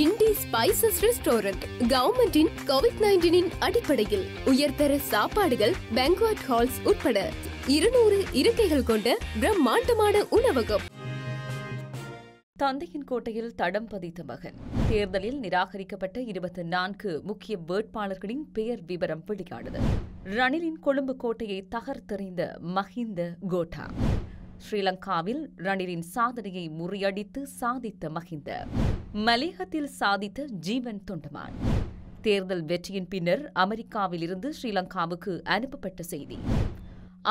indie Spices restaurant கவர்மெண்டின் COVID நைன்டீனின் அடிப்படையில் உயர்தர சாப்பாடுகள் பெங்குவாட் ஹால்ஸ் உட்பட இருநூறு இருக்கைகள் கொண்ட பிரம்மாண்டமான உணவகம் தந்தையின் கோட்டையில் தடம் பதித்த மகன் தேர்தலில் நிராகரிக்கப்பட்ட இருபத்தி நான்கு முக்கிய வேட்பாளர்களின் பெயர் விவரம் வெளியானது ரணிலின் கொழும்பு கோட்டையை தகர்த்தெறிந்த மஹிந்த கோட்டா ஸ்ரீலங்காவில் ரணிலின் சாதனையை முறியடித்து சாதித்த மஹிந்த மலேகத்தில் சாதித்த ஜீவன் தொண்டமான் தேர்தல் வெற்றியின் பின்னர் அமெரிக்காவிலிருந்து ஸ்ரீலங்காவுக்கு அனுப்பப்பட்ட செய்தி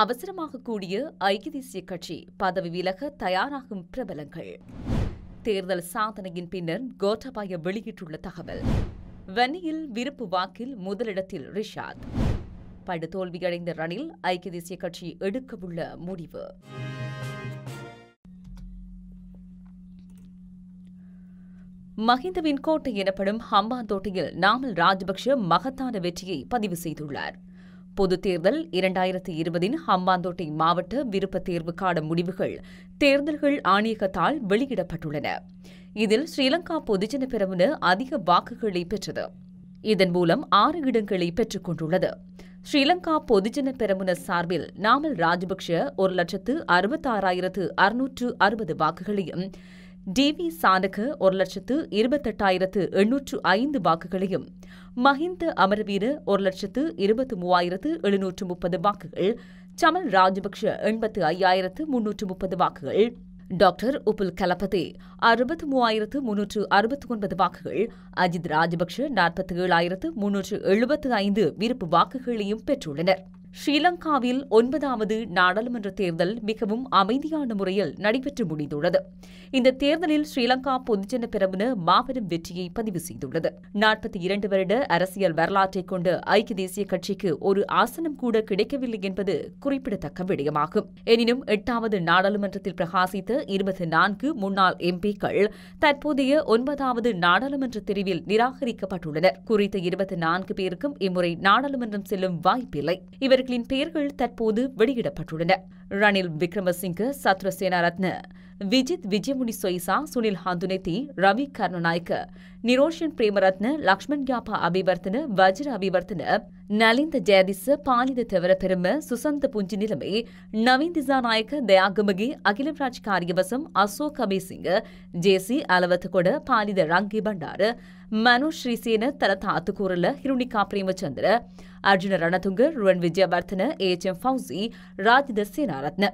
அவசரமாக கூடிய ஐக்கிய தேசிய கட்சி பதவி விலக தயாராகும் பிரபலங்கள் தேர்தல் சாதனையின் பின்னர் கோட்டாபாய வெளியிட்டுள்ள தகவல் வன்னியில் விருப்பு வாக்கில் முதலிடத்தில் ரிஷாத் படு ரணில் ஐக்கிய தேசிய கட்சி எடுக்கவுள்ள முடிவு மஹிந்தவின் கோட்டை எனப்படும் ஹம்பாந்தோட்டையில் நாமல் ராஜபக்ஷ மகத்தான வெற்றியை பதிவு செய்துள்ளார் பொது தேர்தல் இரண்டாயிரத்தி இருபதின் ஹம்பாந்தோட்டை மாவட்ட விருப்ப தேர்வுக்கான முடிவுகள் தேர்தல்கள் ஆணையகத்தால் வெளியிடப்பட்டுள்ளன இதில் ஸ்ரீலங்கா பொதுஜன பிரிவின அதிக வாக்குகளை பெற்றது இதன் மூலம் ஆறு இடங்களை பெற்றுக் கொண்டுள்ளது ஸ்ரீலங்கா பொதுஜன பெரமுன சார்பில் நாமல் ராஜபக்ஷ ஒரு லட்சத்து அறுபத்தாறாயிரத்து அறுநூற்று அறுபது வாக்குகளையும் டிவி சானக ஒரு லட்சத்து இருபத்தெட்டாயிரத்து எண்ணூற்று ஐந்து வாக்குகளையும் மஹிந்த அமரவீர ஒரு லட்சத்து இருபத்து மூவாயிரத்து எழுநூற்று முப்பது வாக்குகள் சமல் ராஜபக்ஷ எண்பத்து ஐயாயிரத்து முன்னூற்று முப்பது வாக்குகள் டாக்டர் உபுல் கலபதே அறுபத்து மூவாயிரத்து முன்னூற்று அறுபத்து ஒன்பது வாக்குகள் அஜித் ராஜபக்ஷ நாற்பத்தி ஏழாயிரத்து முன்னூற்று எழுபத்து ஐந்து விருப்பு வாக்குகளையும் பெற்றுள்ளனர் ஸ்ரீலங்காவில் ஒன்பதாவது நாடாளுமன்ற தேர்தல் மிகவும் அமைதியான முறையில் நடைபெற்று முடிந்துள்ளது இந்த தேர்தலில் ஸ்ரீலங்கா பொதுஜன பிரபுன மாபெரும் வெற்றியை பதிவு செய்துள்ளது நாற்பத்தி இரண்டு வருட அரசியல் வரலாற்றை கொண்டு ஐக்கிய தேசிய கட்சிக்கு ஒரு ஆசனம் கூட கிடைக்கவில்லை என்பது குறிப்பிடத்தக்க விடயமாகும் எனினும் எட்டாவது நாடாளுமன்றத்தில் பிரகாசித்த இருபத்தி நான்கு முன்னாள் எம்பிக்கள் தற்போதைய ஒன்பதாவது நாடாளுமன்ற தெரிவில் நிராகரிக்கப்பட்டுள்ளனர் குறித்த இருபத்தி நான்கு பேருக்கும் இம்முறை நாடாளுமன்றம் செல்லும் வாய்ப்பில்லை இவர் வீரர்களின் பெயர்கள் தற்போது வெளியிடப்பட்டுள்ளன ரணில் விக்ரமசிங்க சத்ரசேனா ரத்ன ವಿಜಿತ್ ವಿಜಯಮುನಿ ಸೊಯ್ಸಾ ಸುನಿಲ್ ಹಾಂದುನೆತಿ ರವಿ ಕರ್ಣನಾಯ್ಕ ನಿರೋಷನ್ ಪ್ರೇಮರತ್ನ ಲಕ್ಷ್ಮಣ್ ಯಾಪ ಅಭಿವರ್ತನ ವಜ್ರ ಅಭಿವರ್ತನ ನಲಿಂದ ಜಯದಿಸ್ಸ ಪಾಲಿದ ತೆವರ ಪೆರಮ ಸುಸಂತ ಪುಂಜಿ ನಿಲಮೆ ನವೀನ್ ದಿಸಾನಾಯಕ ದಯಾಗಮಗೆ ಅಖಿಲಂ ರಾಜ್ ಕಾರ್ಯವಸಂ ಅಶೋಕ್ ಅಭೇಸಿಂಗ ಜೇಸಿ ಅಲವತ್ತಕೊಡ ಪಾಲಿದ ರಂಗಿ ಭಂಡಾರ ಮನೋಜ್ ಶ್ರೀಸೇನ ತಲತಾತು ಕೂರಲ ಹಿರುಣಿಕಾ ಪ್ರೇಮಚಂದ್ರ ಅರ್ಜುನ ರಣತುಂಗ ರುವನ್ ವಿಜಯವರ್ಧನ ಎಚ್ ಎಂ ಫೌಜಿ ರಾಜ್ಯದ ಸೇನಾರತ್ನ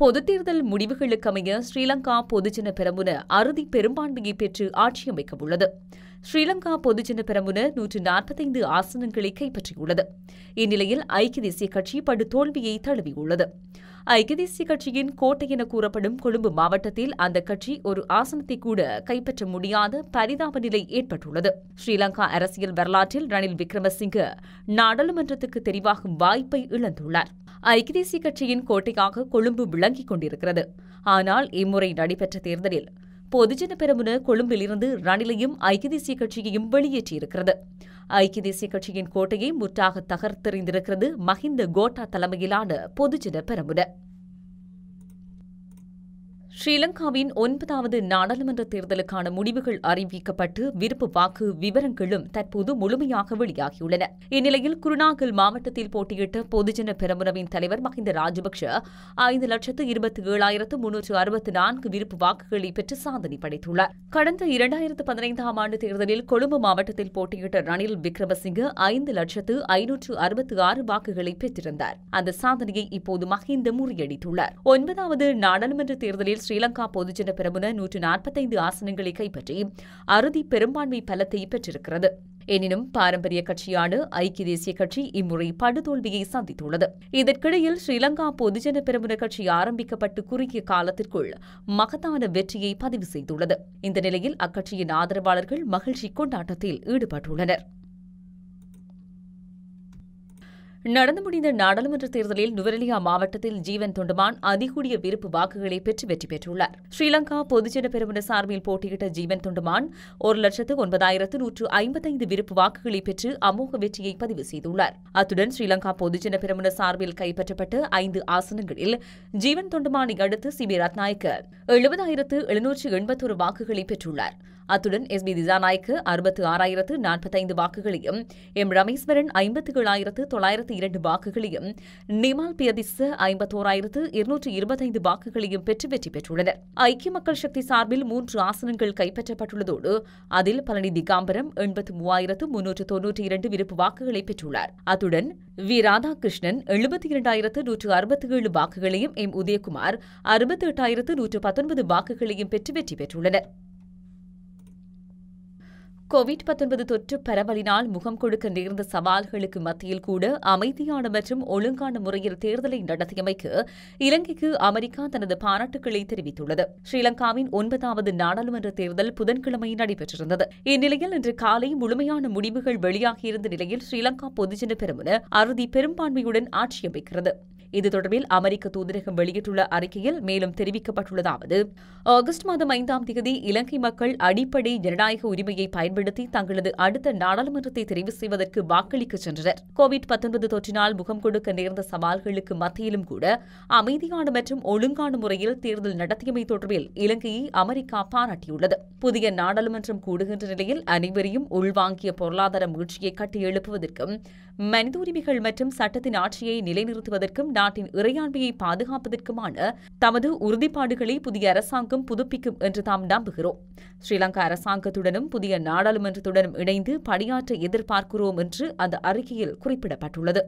பொதுத் தேர்தல் முடிவுகளுக்கமைய ஸ்ரீலங்கா பொதுஜன பெரமுன அறுதி பெரும்பான்மையை பெற்று ஆட்சியமைக்க உள்ளது ஸ்ரீலங்கா பொதுஜன பெரமுன நூற்று நாற்பத்தைந்து ஆசனங்களை கைப்பற்றியுள்ளது இந்நிலையில் ஐக்கிய தேசிய கட்சி படு தோல்வியை தழுவியுள்ளது ஐக்கிய தேசிய கட்சியின் கோட்டை என கூறப்படும் கொழும்பு மாவட்டத்தில் அந்த கட்சி ஒரு ஆசனத்தை கூட கைப்பற்ற முடியாத பரிதாப நிலை ஏற்பட்டுள்ளது ஸ்ரீலங்கா அரசியல் வரலாற்றில் ரணில் விக்ரமசிங்க நாடாளுமன்றத்துக்கு தெரிவாகும் வாய்ப்பை இழந்துள்ளார் ஐக்கிய தேசிய கட்சியின் கோட்டையாக கொழும்பு விளங்கிக் கொண்டிருக்கிறது ஆனால் இம்முறை நடைபெற்ற தேர்தலில் பொதுஜன பெரமுன கொழும்பிலிருந்து ரணிலையும் ஐக்கிய தேசிய கட்சியையும் வெளியேற்றியிருக்கிறது ஐக்கிய தேசிய கட்சியின் கோட்டையை முற்றாக தகர்த்தெறிந்திருக்கிறது மஹிந்த கோட்டா தலைமையிலான பொதுஜன பெரமுன ஸ்ரீலங்காவின் ஒன்பதாவது நாடாளுமன்ற தேர்தலுக்கான முடிவுகள் அறிவிக்கப்பட்டு விருப்பு வாக்கு விவரங்களும் தற்போது முழுமையாக வெளியாகியுள்ளன இந்நிலையில் குருநாகல் மாவட்டத்தில் போட்டியிட்ட பொதுஜன பெரமுனவின் தலைவர் மஹிந்த ராஜபக்ஷ ஐந்து லட்சத்து இருபத்தி ஏழாயிரத்து முன்னூற்று அறுபத்தி நான்கு விருப்பு வாக்குகளை பெற்று சாதனை படைத்துள்ளார் கடந்த இரண்டாயிரத்து பதினைந்தாம் ஆண்டு தேர்தலில் கொழும்பு மாவட்டத்தில் போட்டியிட்ட ரணில் விக்ரமசிங்க ஐந்து லட்சத்து ஐநூற்று அறுபத்தி ஆறு வாக்குகளை பெற்றிருந்தார் அந்த சாதனையை இப்போது மஹிந்த முறியடித்துள்ளார் ஒன்பதாவது நாடாளுமன்ற தேர்தலில் ஸ்ரீலங்கா பொதுஜன பெரமுன நூற்று நாற்பத்தைந்து ஆசனங்களை கைப்பற்றி அறுதி பெரும்பான்மை பலத்தை பெற்றிருக்கிறது எனினும் பாரம்பரிய கட்சியான ஐக்கிய தேசிய கட்சி இம்முறை படுதோல்வியை சந்தித்துள்ளது இதற்கிடையில் ஸ்ரீலங்கா பொதுஜன பிரமுன கட்சி ஆரம்பிக்கப்பட்டு குறுகிய காலத்திற்குள் மகத்தான வெற்றியை பதிவு செய்துள்ளது இந்த நிலையில் அக்கட்சியின் ஆதரவாளர்கள் மகிழ்ச்சி கொண்டாட்டத்தில் ஈடுபட்டுள்ளனர் நடந்து முடிந்த நாடாளுமன்ற தேர்தலில் நுவரெலியா மாவட்டத்தில் ஜீவன் தொண்டமான் அதிகூடிய விருப்பு வாக்குகளை பெற்று வெற்றி பெற்றுள்ளார் ஸ்ரீலங்கா பொதுஜன பெருமன சார்பில் போட்டியிட்ட ஜீவன் தொண்டமான் ஒரு லட்சத்து ஒன்பதாயிரத்து நூற்று ஐம்பத்தைந்து விருப்பு வாக்குகளை பெற்று அமோக வெற்றியை பதிவு செய்துள்ளார் அத்துடன் ஸ்ரீலங்கா பொதுஜன பெருமன சார்பில் கைப்பற்றப்பட்ட ஐந்து ஆசனங்களில் ஜீவன் தொண்டமானை அடுத்து சிபி ரத்நாயக்கர் எழுபதாயிரத்து எழுநூற்று எண்பத்தொரு வாக்குகளை பெற்றுள்ளார் அத்துடன் எஸ் பி திசாநாயக்கு அறுபத்து ஆறாயிரத்து நாற்பத்தைந்து வாக்குகளையும் எம் ரமேஸ்வரன் ஐம்பத்தி ஏழாயிரத்து தொள்ளாயிரத்து இரண்டு வாக்குகளையும் நிமால் பியதிஸ் ஐம்பத்தோராயிரத்து இருநூற்று இருபத்தைந்து வாக்குகளையும் பெற்று வெற்றி பெற்றுள்ளனர் ஐக்கிய மக்கள் சக்தி சார்பில் மூன்று ஆசனங்கள் கைப்பற்றப்பட்டுள்ளதோடு அதில் பழனி திகாம்பரம் எண்பத்து மூவாயிரத்து முன்னூற்று தொன்னூற்றி இரண்டு விருப்பு வாக்குகளை பெற்றுள்ளார் அத்துடன் வி ராதாகிருஷ்ணன் எழுபத்தி இரண்டாயிரத்து நூற்று அறுபத்தி ஏழு வாக்குகளையும் எம் உதயகுமார் அறுபத்தி எட்டாயிரத்து நூற்று பத்தொன்பது வாக்குகளையும் பெற்று வெற்றி பெற்றுள்ளனா் கோவிட் தொற்று பரவலினால் முகம் கொடுக்க நேர்ந்த சவால்களுக்கு மத்தியில் கூட அமைதியான மற்றும் ஒழுங்கான முறையில் தேர்தலை நடத்தியமைக்கு இலங்கைக்கு அமெரிக்கா தனது பாராட்டுக்களை தெரிவித்துள்ளது ஸ்ரீலங்காவின் ஒன்பதாவது நாடாளுமன்ற தேர்தல் புதன்கிழமை நடைபெற்றிருந்தது இந்நிலையில் இன்று காலை முழுமையான முடிவுகள் வெளியாகியிருந்த நிலையில் ஸ்ரீலங்கா பொதுஜன பெருமுன அறுதி பெரும்பான்மையுடன் ஆட்சியமைக்கிறது இது தொடர்பில் அமெரிக்க தூதரகம் வெளியிட்டுள்ள அறிக்கையில் மேலும் தெரிவிக்கப்பட்டுள்ளதாவது ஆகஸ்ட் மாதம் ஐந்தாம் தேதி இலங்கை மக்கள் அடிப்படை ஜனநாயக உரிமையை பயன்படுத்தி தங்களது அடுத்த நாடாளுமன்றத்தை தெரிவு செய்வதற்கு வாக்களிக்க சென்றனர் கோவிட் பத்தொன்பது தொற்றினால் முகம் கொடுக்க நேர்ந்த சவால்களுக்கு மத்தியிலும் கூட அமைதியான மற்றும் ஒழுங்கான முறையில் தேர்தல் நடத்தியமை தொடர்பில் இலங்கையை அமெரிக்கா பாராட்டியுள்ளது புதிய நாடாளுமன்றம் கூடுகின்ற நிலையில் அனைவரையும் உள்வாங்கிய பொருளாதார முயற்சியை கட்டியெழுப்புவதற்கும் மனித உரிமைகள் மற்றும் சட்டத்தின் ஆட்சியை நிலைநிறுத்துவதற்கும் நாட்டின் இறையாண்மையை பாதுகாப்பதற்குமான தமது உறுதிப்பாடுகளை புதிய அரசாங்கம் புதுப்பிக்கும் என்று தாம் நம்புகிறோம் ஸ்ரீலங்கா அரசாங்கத்துடனும் புதிய நாடாளுமன்றத்துடனும் இணைந்து பணியாற்ற எதிர்பார்க்கிறோம் என்று அந்த அறிக்கையில் குறிப்பிடப்பட்டுள்ளது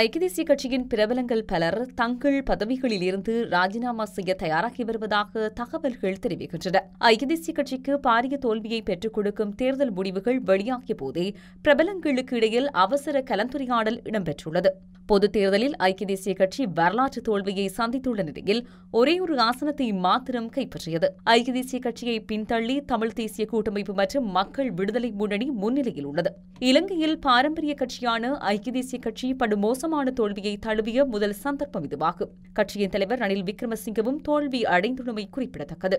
ஐக்கிய தேசிய கட்சியின் பிரபலங்கள் பலர் தங்கள் பதவிகளில் இருந்து ராஜினாமா செய்ய தயாராகி வருவதாக தகவல்கள் தெரிவிக்கின்றன ஐக்கிய தேசிய கட்சிக்கு பாரிய தோல்வியை பெற்றுக் கொடுக்கும் தேர்தல் முடிவுகள் வெளியாகிய போதே பிரபலங்களுக்கு இடையில் அவசர கலந்துரையாடல் இடம்பெற்றுள்ளது பொது தேர்தலில் ஐக்கிய தேசிய கட்சி வரலாற்று தோல்வியை சந்தித்துள்ள நிலையில் ஒரே ஒரு ஆசனத்தை மாத்திரம் கைப்பற்றியது ஐக்கிய தேசிய கட்சியை பின்தள்ளி தமிழ் தேசிய கூட்டமைப்பு மற்றும் மக்கள் விடுதலை முன்னணி முன்னிலையில் உள்ளது இலங்கையில் பாரம்பரிய கட்சியான ஐக்கிய தேசிய கட்சி படுமோசமான தோல்வியை தழுவிய முதல் சந்தர்ப்பம் இதுவாகும் கட்சியின் தலைவர் ரணில் விக்ரமசிங்கவும் தோல்வி அடைந்துள்ளமை குறிப்பிடத்தக்கது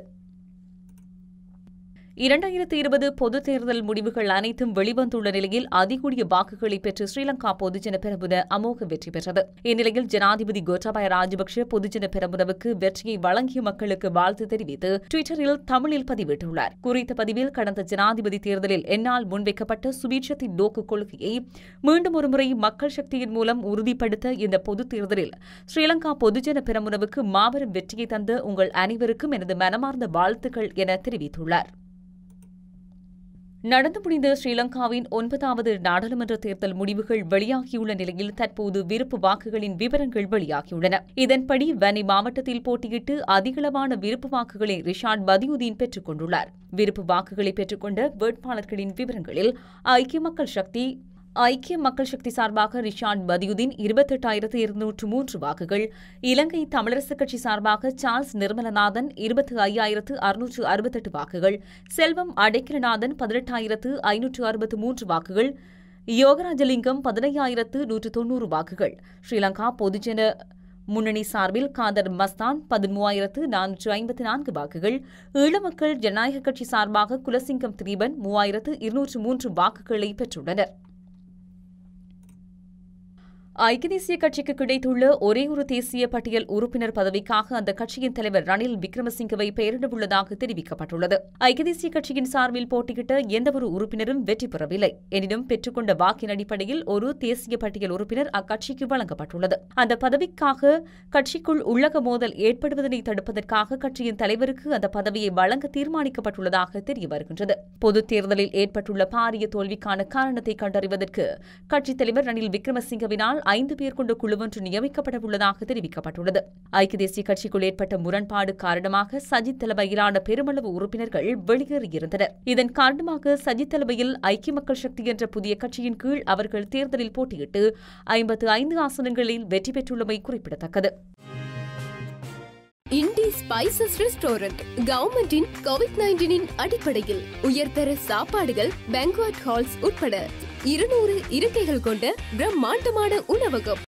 இரண்டாயிரத்தி இருபது பொதுத் தேர்தல் முடிவுகள் அனைத்தும் வெளிவந்துள்ள நிலையில் அதிகூடிய வாக்குகளை பெற்று ஸ்ரீலங்கா பொதுஜன பிரமுன அமோக வெற்றி பெற்றது இந்நிலையில் ஜனாதிபதி கோட்டாபய ராஜபக்ஷ பொதுஜன பிரமுனவுக்கு வெற்றியை வழங்கிய மக்களுக்கு வாழ்த்து தெரிவித்து டுவிட்டரில் தமிழில் பதிவிட்டுள்ளார் குறித்த பதிவில் கடந்த ஜனாதிபதி தேர்தலில் என்னால் முன்வைக்கப்பட்ட சுபீட்சத்தின் நோக்கு கொள்கையை மீண்டும் ஒருமுறை மக்கள் சக்தியின் மூலம் உறுதிப்படுத்த இந்த பொதுத் தேர்தலில் ஸ்ரீலங்கா பொதுஜன பிரமுனவுக்கு மாபெரும் வெற்றியை தந்த உங்கள் அனைவருக்கும் எனது மனமார்ந்த வாழ்த்துக்கள் என தெரிவித்துள்ளார் நடந்து முடிந்த ஸ்ரீலங்காவின் ஒன்பதாவது நாடாளுமன்ற தேர்தல் முடிவுகள் வெளியாகியுள்ள நிலையில் தற்போது விருப்பு வாக்குகளின் விவரங்கள் வெளியாகியுள்ளன இதன்படி வனி மாவட்டத்தில் போட்டியிட்டு அதிகளவான விருப்பு வாக்குகளை ரிஷாட் பதியுதீன் பெற்றுக் கொண்டுள்ளார் விருப்பு வாக்குகளை பெற்றுக்கொண்ட வேட்பாளர்களின் விவரங்களில் ஐக்கிய மக்கள் சக்தி ஐக்கிய மக்கள் சக்தி சார்பாக ரிஷாட் பதியுதீன் இருபத்தெட்டாயிரத்து இருநூற்று மூன்று வாக்குகள் இலங்கை தமிழரசுக் கட்சி சார்பாக சார்ல்ஸ் நிர்மலநாதன் இருபத்து ஐயாயிரத்து அறுநூற்று அறுபத்தெட்டு வாக்குகள் செல்வம் அடைக்கலநாதன் பதினெட்டாயிரத்து ஐநூற்று அறுபத்து மூன்று வாக்குகள் யோகராஜலிங்கம் பதினையாயிரத்து நூற்று தொன்னூறு வாக்குகள் ஸ்ரீலங்கா பொதுஜன முன்னணி சார்பில் காதர் மஸ்தான் பதிமூவாயிரத்து நானூற்று ஐம்பத்தி நான்கு வாக்குகள் ஈழமக்கள் ஜனநாயக கட்சி சார்பாக குலசிங்கம் திரீபன் மூவாயிரத்து இருநூற்று மூன்று வாக்குகளை பெற்றுள்ளனர் ஐக்கிய தேசிய கட்சிக்கு கிடைத்துள்ள ஒரே ஒரு தேசிய பட்டியல் உறுப்பினர் பதவிக்காக அந்த கட்சியின் தலைவர் ரணில் விக்ரமசிங்கவை பெயரிடவுள்ளதாக தெரிவிக்கப்பட்டுள்ளது ஐக்கிய தேசிய கட்சியின் சார்பில் போட்டியிட்ட எந்தவொரு உறுப்பினரும் வெற்றி பெறவில்லை எனினும் பெற்றுக்கொண்ட வாக்கின் அடிப்படையில் ஒரு தேசிய பட்டியல் உறுப்பினர் அக்கட்சிக்கு வழங்கப்பட்டுள்ளது அந்த பதவிக்காக கட்சிக்குள் உள்ளக மோதல் ஏற்படுவதனை தடுப்பதற்காக கட்சியின் தலைவருக்கு அந்த பதவியை வழங்க தீர்மானிக்கப்பட்டுள்ளதாக தெரிய வருகின்றது பொதுத் தேர்தலில் ஏற்பட்டுள்ள பாரிய தோல்விக்கான காரணத்தை கண்டறிவதற்கு கட்சித் தலைவர் ரணில் விக்ரமசிங்கவினால் ஐந்து பேர் கொண்ட குழுவொன்று நியமிக்கப்பட உள்ளதாக தெரிவிக்கப்பட்டுள்ளது ஐக்கிய தேசிய கட்சிக்குள் ஏற்பட்ட முரண்பாடு காரணமாக சஜித் தலைமையிலான பெருமளவு உறுப்பினர்கள் வெளியேறியிருந்தனர் இதன் காரணமாக சஜித் தலைமையில் ஐக்கிய மக்கள் சக்தி என்ற புதிய கட்சியின் கீழ் அவர்கள் தேர்தலில் போட்டியிட்டு ஐம்பத்து ஐந்து ஆசனங்களில் வெற்றி பெற்றுள்ளமை குறிப்பிடத்தக்கது இண்டி ஸ்பைசஸ் ரெஸ்டாரண்ட் கவர்மெண்டின் கோவிட் நைன்டீனின் அடிப்படையில் உயர்தர சாப்பாடுகள் பேங்க்வாட் ஹால்ஸ் உட்பட இருநூறு இருக்கைகள் கொண்ட பிரம்மாண்டமான உணவகம்